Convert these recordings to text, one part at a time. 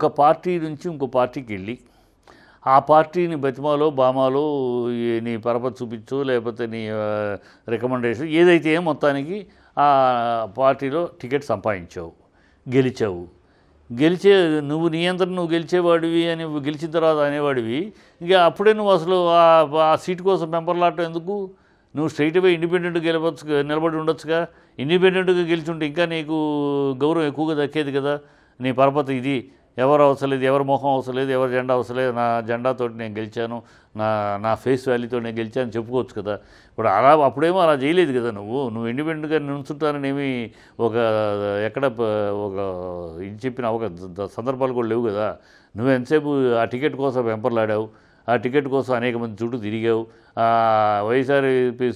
ఒక పార్టీ నుంచి ఇంకో పార్టీకి వెళ్ళి ఆ పార్టీని బతిమాలో బామాలో నీ పరపతి చూపించు లేకపోతే నీ రికమెండేషన్ ఏదైతే మొత్తానికి ఆ పార్టీలో టికెట్ సంపాదించావు గెలిచావు గెలిచే నువ్వు నియంత్రణ నువ్వు గెలిచేవాడివి అని గెలిచిన తర్వాత అనేవాడివి ఇక అప్పుడే నువ్వు అసలు ఆ సీట్ కోసం పెంపర్లాటం ఎందుకు నువ్వు స్ట్రైట్ అవే ఇండిపెండెంట్గా గెలవచ్చు నిలబడి ఉండొచ్చుగా ఇండిపెండెంట్గా గెలిచుంటే ఇంకా నీకు గౌరవం ఎక్కువగా దక్కేది కదా నీ పరపతి ఇది ఎవరు అవసరం లేదు ఎవరి మొహం అవసరం లేదు ఎవరి జెండా అవసరం లేదు నా జెండాతో నేను గెలిచాను నా నా ఫేస్ వాల్యూతో నేను గెలిచాను చెప్పుకోవచ్చు కదా ఇప్పుడు అలా అప్పుడేమో అలా చేయలేదు కదా నువ్వు నువ్వు ఇండిపెండెంట్గా నిలుచుంటాననేమి ఒక ఎక్కడ ఒక ఇది చెప్పిన ఒక సందర్భాలు కూడా లేవు కదా నువ్వు ఎంతసేపు ఆ టికెట్ కోసం వెంపర్లాడావు ఆ టికెట్ కోసం అనేక మంది చుట్టూ తిరిగావు వైఎస్ఆర్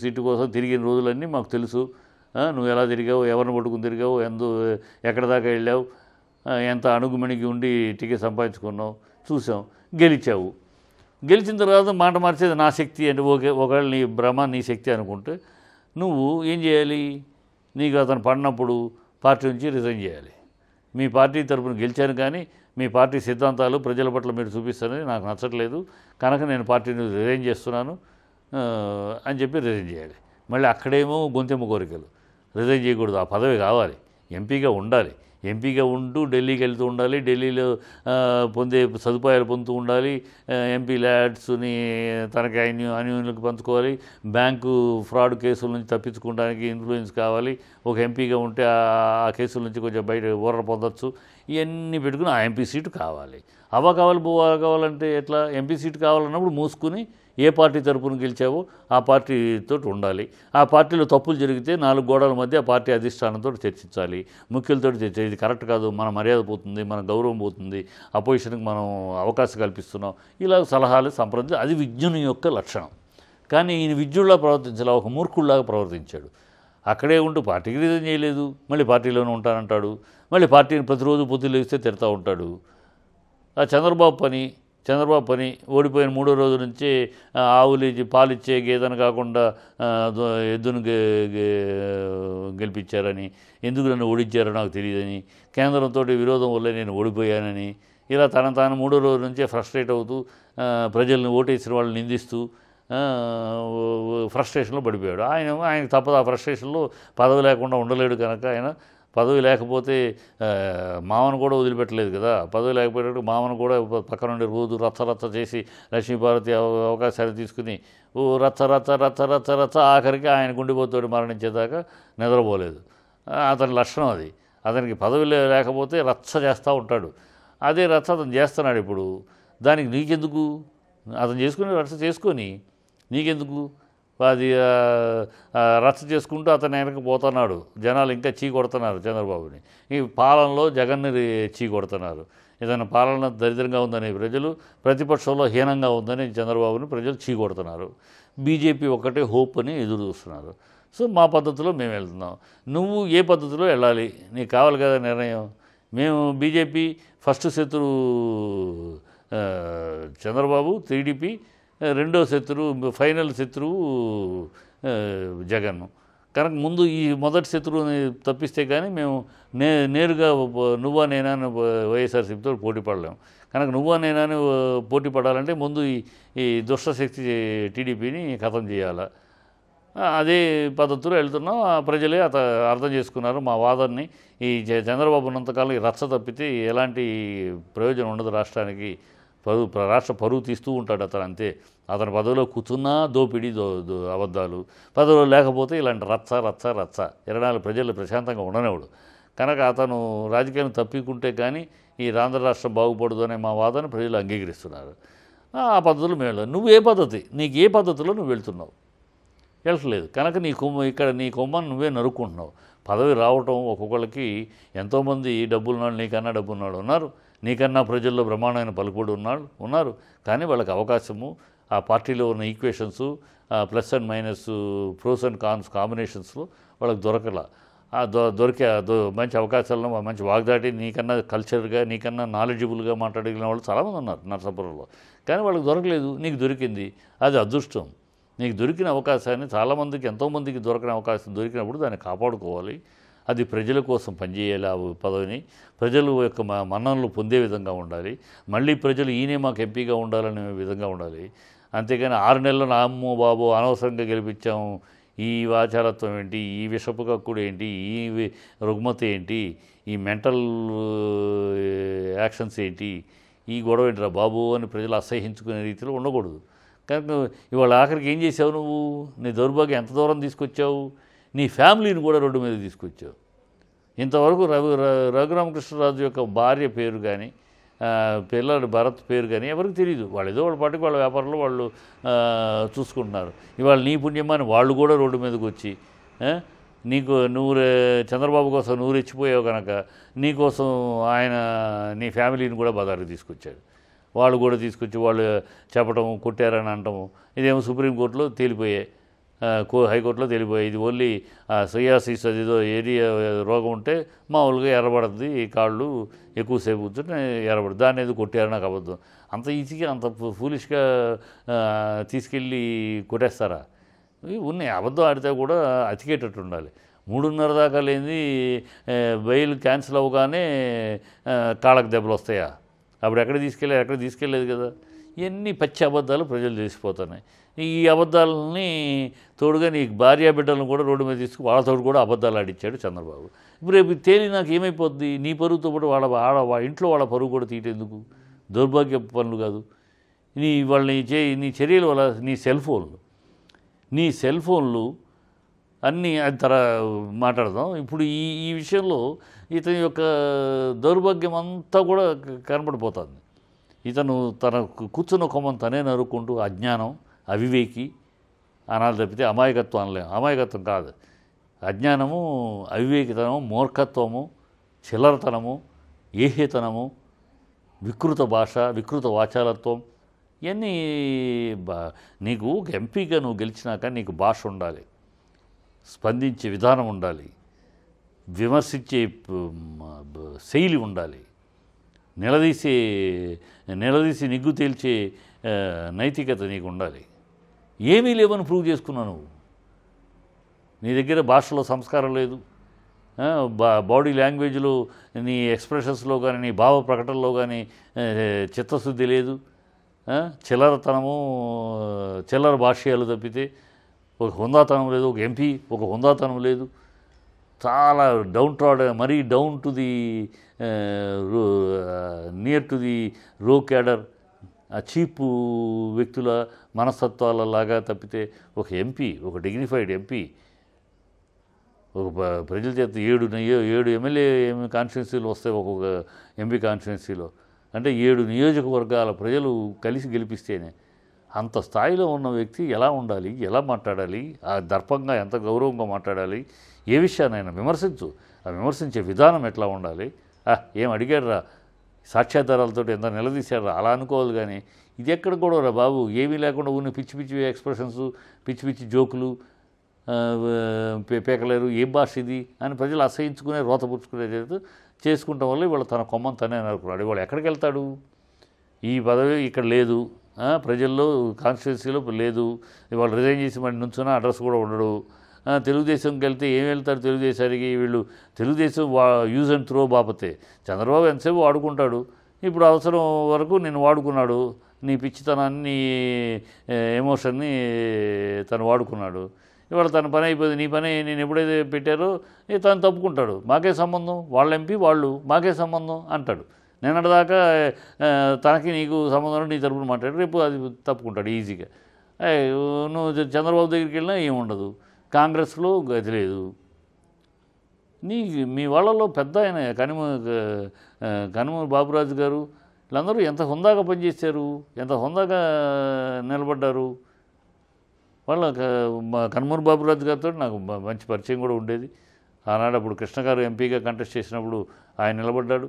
సీటు కోసం తిరిగిన రోజులన్నీ మాకు తెలుసు నువ్వు ఎలా తిరిగావు ఎవరిని పట్టుకుని తిరిగావు ఎందు ఎక్కడ దాకా వెళ్ళావు ఎంత అణుగుమణిగి ఉండి టికెట్ సంపాదించుకున్నావు చూసాం గెలిచావు గెలిచిన తర్వాత మాట మార్చేది నా శక్తి అంటే ఓకే ఒకవేళ నీ భ్రమ నీ శక్తి అనుకుంటే నువ్వు ఏం చేయాలి నీకు అతను పడినప్పుడు పార్టీ నుంచి రిజైన్ చేయాలి మీ పార్టీ తరఫున గెలిచాను కానీ మీ పార్టీ సిద్ధాంతాలు ప్రజల పట్ల మీరు చూపిస్తారని నాకు నచ్చట్లేదు కనుక నేను పార్టీని రిజైన్ చేస్తున్నాను అని చెప్పి రిజైన్ చేయాలి మళ్ళీ అక్కడేమో గొంతెమ్మ కోరికలు రిజైన్ చేయకూడదు ఆ పదవి కావాలి ఎంపీగా ఉండాలి ఎంపీగా ఉంటూ ఢిల్లీకి వెళ్తూ ఉండాలి ఢిల్లీలో పొందే సదుపాయాలు పొందుతూ ఉండాలి ఎంపీ ల్యాడ్స్ని తనకి అన్యూ అన్యూన్లకు పంచుకోవాలి బ్యాంకు ఫ్రాడ్ కేసుల నుంచి తప్పించుకోవడానికి ఇన్ఫ్లుయెన్స్ కావాలి ఒక ఎంపీగా ఉంటే ఆ కేసుల నుంచి కొంచెం బయట ఊరట పొందొచ్చు ఇవన్నీ పెట్టుకుని ఆ ఎంపీ సీటు కావాలి అవ కావాలి బువ్వ కావాలంటే ఎట్లా ఎంపీ సీటు కావాలన్నప్పుడు మూసుకుని ఏ పార్టీ తరపున గెలిచావో ఆ పార్టీతో ఉండాలి ఆ పార్టీలో తప్పులు జరిగితే నాలుగు గోడల మధ్య ఆ పార్టీ అధిష్టానంతో చర్చించాలి ముఖ్యులతో చర్చ ఇది కరెక్ట్ కాదు మన మర్యాద పోతుంది మన గౌరవం పోతుంది అపోజిషన్కి మనం అవకాశం కల్పిస్తున్నాం ఇలా సలహాలు సంప్రదించి అది విజ్ఞుని యొక్క లక్షణం కానీ ఈయన విద్యుల్లా ప్రవర్తించాల ఒక మూర్ఖుడిలాగా ప్రవర్తించాడు అక్కడే ఉంటూ పార్టీకి రీజన్ చేయలేదు మళ్ళీ పార్టీలోనే ఉంటానంటాడు మళ్ళీ పార్టీని ప్రతిరోజు పొద్దులు వేస్తే తిడతా ఉంటాడు ఆ చంద్రబాబు పని చంద్రబాబు పని ఓడిపోయిన మూడో రోజు నుంచి ఆవులు పాలు ఇచ్చే గేదెను కాకుండా ఎద్దును గెలిపించారని ఎందుకు నన్ను ఓడించారో నాకు తెలియదని కేంద్రంతో విరోధం వల్ల నేను ఓడిపోయానని ఇలా తన తాను మూడో రోజు నుంచే ఫ్రస్ట్రేట్ అవుతూ ప్రజల్ని ఓటేసిన వాళ్ళని నిందిస్తూ ఫ్రస్ట్రేషన్లో పడిపోయాడు ఆయన ఆయనకు తప్పదు ఆ ఫ్రస్ట్రేషన్లో పదవి లేకుండా ఉండలేడు కనుక ఆయన పదవి లేకపోతే మామను కూడా వదిలిపెట్టలేదు కదా పదవి లేకపోయేటప్పుడు మామను కూడా పక్క నుండి రోజు రచ్చ చేసి లక్ష్మీపార్వతి అవకాశాలు తీసుకుని ఓ రచ్చ రచ్చ రచ్చ రచ్చ రచ్చ ఆఖరికి ఆయన గుండెపోతోటి మరణించేదాకా నిద్రపోలేదు అతని లక్షణం అది అతనికి పదవి లేకపోతే రచ్చ చేస్తూ ఉంటాడు అదే రచ్చ అతను చేస్తున్నాడు ఇప్పుడు దానికి నీకెందుకు అతను చేసుకుని రచ్చ చేసుకొని నీకెందుకు అది రచ్చ చేసుకుంటూ అతను వెనక పోతున్నాడు జనాలు ఇంకా చీ కొడుతున్నారు చంద్రబాబుని ఈ పాలనలో జగన్ని చీ కొడుతున్నారు ఏదైనా పాలన దరిద్రంగా ఉందని ప్రజలు ప్రతిపక్షంలో హీనంగా ఉందని చంద్రబాబుని ప్రజలు చీ కొడుతున్నారు బీజేపీ ఒక్కటే హోప్ అని ఎదురు చూస్తున్నారు సో మా పద్ధతిలో మేము వెళ్తున్నాం నువ్వు ఏ పద్ధతిలో వెళ్ళాలి నీకు కావాలి కదా నిర్ణయం మేము బీజేపీ ఫస్ట్ శత్రువు చంద్రబాబు టీడీపీ రెండో శత్రువు ఫైనల్ శత్రువు జగన్ కనుక ముందు ఈ మొదటి శత్రువుని తప్పిస్తే కానీ మేము నే నేరుగా నువ్వా నేనా వైఎస్ఆర్సీపీతో పోటీ పడలేము కనుక నువ్వా నేనా పోటీ పడాలంటే ముందు ఈ ఈ దుష్టశక్తి టీడీపీని ఖతం చేయాలి అదే పద్ధతిలో వెళ్తున్నాం ప్రజలే అత అర్థం చేసుకున్నారు మా వాదాన్ని ఈ చంద్రబాబు ఉన్నంతకాలం రచ్చ తప్పితే ఎలాంటి ప్రయోజనం ఉండదు రాష్ట్రానికి పరువు రాష్ట్ర పరువు తీస్తూ ఉంటాడు అతను అంతే అతని పదవిలో కూర్చున్నా దోపిడీ దో అబద్ధాలు పదవిలో లేకపోతే ఇలాంటి రచ్చ రచ్చ రచ్చ ఇరణాలు ప్రజలు ప్రశాంతంగా ఉండనేవాడు కనుక అతను రాజకీయం తప్పికుంటే కానీ ఈ రాంధ్ర రాష్ట్రం అనే మా వాదన ప్రజలు అంగీకరిస్తున్నారు ఆ పద్ధతులు మేము నువ్వు ఏ పద్ధతి నీకు ఏ పద్ధతిలో నువ్వు వెళ్తున్నావు వెళ్ళట్లేదు కనుక నీ కొమ్మ ఇక్కడ నీ కొమ్మను నువ్వే నరుక్కుంటున్నావు పదవి రావటం ఒక్కొక్కళ్ళకి ఎంతోమంది డబ్బులున్నాడు నీకన్నా డబ్బున్నాడు ఉన్నారు నీకన్నా ప్రజల్లో బ్రహ్మాండమైన పలుకుడు ఉన్నాడు ఉన్నారు కానీ వాళ్ళకి అవకాశము ఆ పార్టీలో ఉన్న equations plus and minus pros and cons కాంబినేషన్స్లో వాళ్ళకి దొరకల దొరికే మంచి అవకాశాలను మంచి వాగ్దాటి నీకన్నా కల్చర్గా నీకన్నా నాలెడ్జిబుల్గా మాట్లాడగలిగిన వాళ్ళు చాలామంది ఉన్నారు నరసాపురంలో కానీ వాళ్ళకి దొరకలేదు నీకు దొరికింది అది అదృష్టం నీకు దొరికిన అవకాశాన్ని చాలామందికి ఎంతోమందికి దొరకని అవకాశం దొరికినప్పుడు దాన్ని కాపాడుకోవాలి అది ప్రజల కోసం పనిచేయాలి ఆ పదవిని ప్రజలు యొక్క మన్ననలు పొందే విధంగా ఉండాలి మళ్ళీ ప్రజలు ఈయనే మాకు ఎంపీగా ఉండాలనే విధంగా ఉండాలి అంతేకాని ఆరు నెలలు నా అమ్మ బాబు అనవసరంగా గెలిపించాము ఈ వాచారత్వం ఏంటి ఈ విషపు కక్కుడు ఏంటి ఈ రుగ్మత ఏంటి ఈ మెంటల్ యాక్షన్స్ ఏంటి ఈ గొడవ ఏంటిరా బాబు అని ప్రజలు అసహించుకునే రీతిలో ఉండకూడదు కనుక ఇవాళ ఆఖరికి ఏం చేసావు నువ్వు నీ దౌర్భాగ్యం ఎంత దూరం తీసుకొచ్చావు నీ ఫ్యామిలీని కూడా రోడ్డు మీద తీసుకొచ్చావు ఇంతవరకు రవి రఘురామకృష్ణరాజు యొక్క భార్య పేరు కానీ పిల్లడు భరత్ పేరు కానీ ఎవరికి తెలియదు వాళ్ళు ఏదో వాళ్ళ పాటికి వాళ్ళ వ్యాపారంలో వాళ్ళు చూసుకుంటున్నారు ఇవాళ నీ పుణ్యమాని వాళ్ళు కూడా రోడ్డు మీదకి వచ్చి నీకు నువ్వు చంద్రబాబు కోసం నువ్వు రెచ్చిపోయావు కనుక నీకోసం ఆయన నీ ఫ్యామిలీని కూడా బదారు తీసుకొచ్చాడు వాళ్ళు కూడా తీసుకొచ్చి వాళ్ళు చెప్పటము కొట్టారని అంటాము ఇదేమో సుప్రీంకోర్టులో తేలిపోయాయి హైకోర్టులో తెలిపోయి ఇది ఓన్లీ సయాసిస్ అదిదో ఏది రోగం ఉంటే మామూలుగా ఎర్రబడుతుంది ఈ కాళ్ళు ఎక్కువసేపు కూర్చుంటే ఎర్రబడుతుంది దాన్ని ఏదో కొట్టారు నాకు అబద్ధం అంత ఈజీగా అంత ఫూలిష్గా తీసుకెళ్ళి కొట్టేస్తారా ఉన్నాయి అబద్ధం ఆడితే కూడా అతికేటట్టు ఉండాలి మూడున్నర దాకా లేనిది బెయిల్ క్యాన్సిల్ అవ్వగానే కాళ్ళకు దెబ్బలు వస్తాయా అప్పుడు ఎక్కడ తీసుకెళ్ళారు ఎక్కడ తీసుకెళ్ళలేదు కదా ఇవన్నీ పచ్చి అబద్ధాలు ప్రజలు తెలిసిపోతున్నాయి ఈ అబద్ధాలని తోడుగా నీకు భార్య బిడ్డలను కూడా రోడ్డు మీద తీసుకు వాళ్ళతోడు కూడా అబద్ధాలు ఆడిచ్చాడు చంద్రబాబు ఇప్పుడు రేపు తేలి నాకు ఏమైపోద్ది నీ పరుగుతో పాటు వాళ్ళ వాళ్ళ ఇంట్లో వాళ్ళ పరుగు కూడా తీయటేందుకు దౌర్భాగ్య పనులు కాదు నీ వాళ్ళని చే నీ చర్యల వల్ల నీ సెల్ ఫోన్లు నీ సెల్ ఫోన్లు అన్నీ తర మాట్లాడదాం ఇప్పుడు ఈ ఈ విషయంలో ఇతని యొక్క దౌర్భాగ్యం అంతా కూడా కనబడిపోతుంది ఇతను తన కూర్చున్న కొమ్మను తనే నరుక్కుంటూ అజ్ఞానం అవివేకి అనాలు తప్పితే అమాయకత్వం అనలేము అమాయకత్వం కాదు అజ్ఞానము అవివేకితనము మూర్ఖత్వము చిల్లరతనము ఏహ్యతనము వికృత భాష వికృత వాచాలత్వం ఇవన్నీ నీకు ఒక ఎంపీగా నువ్వు గెలిచినాక నీకు భాష ఉండాలి స్పందించే విధానం ఉండాలి విమర్శించే శైలి ఉండాలి నిలదీసే నిలదీసి నిగ్గు తేల్చే నైతికత నీకు ఉండాలి ఏమీ లేవని ప్రూవ్ చేసుకున్నావు నువ్వు నీ దగ్గర భాషలో సంస్కారం లేదు బా బాడీ లాంగ్వేజ్లో నీ ఎక్స్ప్రెషన్స్లో కానీ నీ భావ ప్రకటనలో కానీ చిత్తశుద్ధి లేదు చిల్లరతనము చిల్లర భాష్యాలు తప్పితే ఒక హుందాతనం లేదు ఒక ఎంపీ ఒక హుందాతనం లేదు చాలా డౌన్ ట్రాడ్ మరీ down to the near to the raw cadre cheap వ్యక్తుల మనస్తత్వాలలాగా తప్పితే ఒక ఎంపీ ఒక డిగ్నిఫైడ్ ఎంపీ ఒక ప్రజల చేత ఏడు ఏడు ఎమ్మెల్యే కాన్స్టిట్యున్సీలు వస్తాయి ఒక్కొక్క ఎంపీ కాన్స్టిట్యున్సీలో అంటే ఏడు నియోజకవర్గాల ప్రజలు కలిసి గెలిపిస్తేనే అంత స్థాయిలో ఉన్న వ్యక్తి ఎలా ఉండాలి ఎలా మాట్లాడాలి ఆ దర్పంగా ఎంత గౌరవంగా మాట్లాడాలి ఏ ఆయన విమర్శించు ఆ విమర్శించే విధానం ఎట్లా ఉండాలి ఏం అడిగాడు రా సాక్ష్యాధారాలతో ఎంత నిలదీశారు అలా అనుకోవాలి కానీ ఇది ఎక్కడ కూడా రా బాబు ఏమీ లేకుండా ఉన్న పిచ్చి పిచ్చి ఎక్స్ప్రెషన్స్ పిచ్చి పిచ్చి జోకులు పేకలేరు ఏం భాష ఇది అని ప్రజలు అసహించుకునే రోతపుచ్చుకునే చేసుకుంటాం వల్ల ఇవాళ తన కొమ్మని తనే అనుకున్నాడు ఇవాళ ఎక్కడికి వెళ్తాడు ఈ పదవి ఇక్కడ లేదు ప్రజల్లో కాన్స్టిట్యున్సీలో లేదు ఇవాళ రిజైన్ చేసి మళ్ళీ నుంచున్న అడ్రస్ కూడా ఉండడు తెలుగుదేశంకి వెళ్తే ఏం వెళ్తారు తెలుగుదేశానికి వీళ్ళు తెలుగుదేశం వా యూజ్ అండ్ త్రో బాపతే చంద్రబాబు ఎంతసేపు వాడుకుంటాడు ఇప్పుడు అవసరం వరకు నేను వాడుకున్నాడు నీ పిచ్చితనాన్ని ఎమోషన్ని తను వాడుకున్నాడు ఇవాళ తన పని అయిపోయింది నీ పని నేను ఎప్పుడైతే పెట్టారో తను తప్పుకుంటాడు మాకే సంబంధం వాళ్ళ ఎంపీ వాళ్ళు మాకే సంబంధం అంటాడు నిన్నటిదాకా తనకి నీకు సంబంధం నీ తరపున మాట్లాడు రేపు అది తప్పుకుంటాడు ఈజీగా నువ్వు చంద్రబాబు దగ్గరికి వెళ్ళినా ఏముండదు కాంగ్రెస్లో గది లేదు నీ మీ వాళ్ళలో పెద్ద ఆయన కనుమ కనుమ బాబురాజు గారు వీళ్ళందరూ ఎంత హుందాగా పనిచేశారు ఎంత హుందాగా నిలబడ్డారు వాళ్ళ కనుమూరు బాబురాజు గారితో నాకు మంచి పరిచయం కూడా ఉండేది ఆనాడు అప్పుడు కృష్ణ గారు ఎంపీగా కంటెస్ట్ చేసినప్పుడు ఆయన నిలబడ్డాడు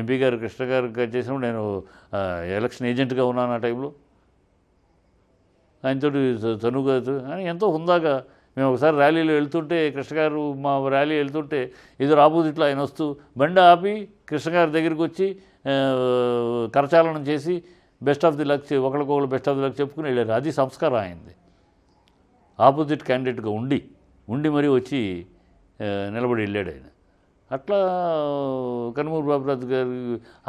ఎంపీ గారు కృష్ణ గారు చేసినప్పుడు నేను ఎలక్షన్ ఏజెంట్గా ఉన్నాను ఆ టైంలో ఆయనతోటి చనువు అని ఎంతో హుందాగా మేము ఒకసారి ర్యాలీలో వెళ్తుంటే కృష్ణగారు మా ర్యాలీ వెళ్తుంటే ఎదురు ఆపోజిట్లో ఆయన వస్తూ బండి ఆపి కృష్ణగారి దగ్గరికి వచ్చి కరచాలనం చేసి బెస్ట్ ఆఫ్ ది లక్ ఒకరికొకరు బెస్ట్ ఆఫ్ ది లక్ చెప్పుకుని వెళ్ళారు అది సంస్కారం అయింది ఆపోజిట్ క్యాండిడేట్గా ఉండి ఉండి మరీ వచ్చి నిలబడి వెళ్ళాడు ఆయన అట్లా కనుమూరు బాబురాజు గారు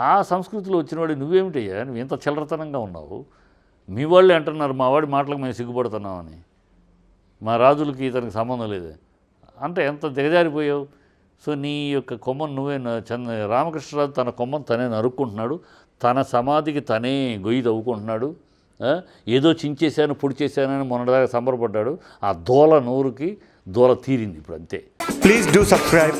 ఆ సంస్కృతిలో వచ్చినవాడు నువ్వేమిటయ్యా నువ్వు ఎంత చిల్లరతనంగా ఉన్నావు మీ వాళ్ళే అంటున్నారు మా వాడి మాటలకు మేము సిగ్గుపడుతున్నామని మా రాజులకి ఇతనికి సంబంధం లేదు అంటే ఎంత దిగజారిపోయావు సో నీ యొక్క కొమ్మను నువ్వే చంద రామకృష్ణరాజు తన కొమ్మను తనే నరుక్కుంటున్నాడు తన సమాధికి తనే గొయ్యి తవ్వుకుంటున్నాడు ఏదో చించేశాను పొడి చేశానని మొన్నటిదాకా సంబరపడ్డాడు ఆ దోల నోరుకి దోల తీరింది ఇప్పుడు అంతే ప్లీజ్ డూ సబ్స్క్రైబ్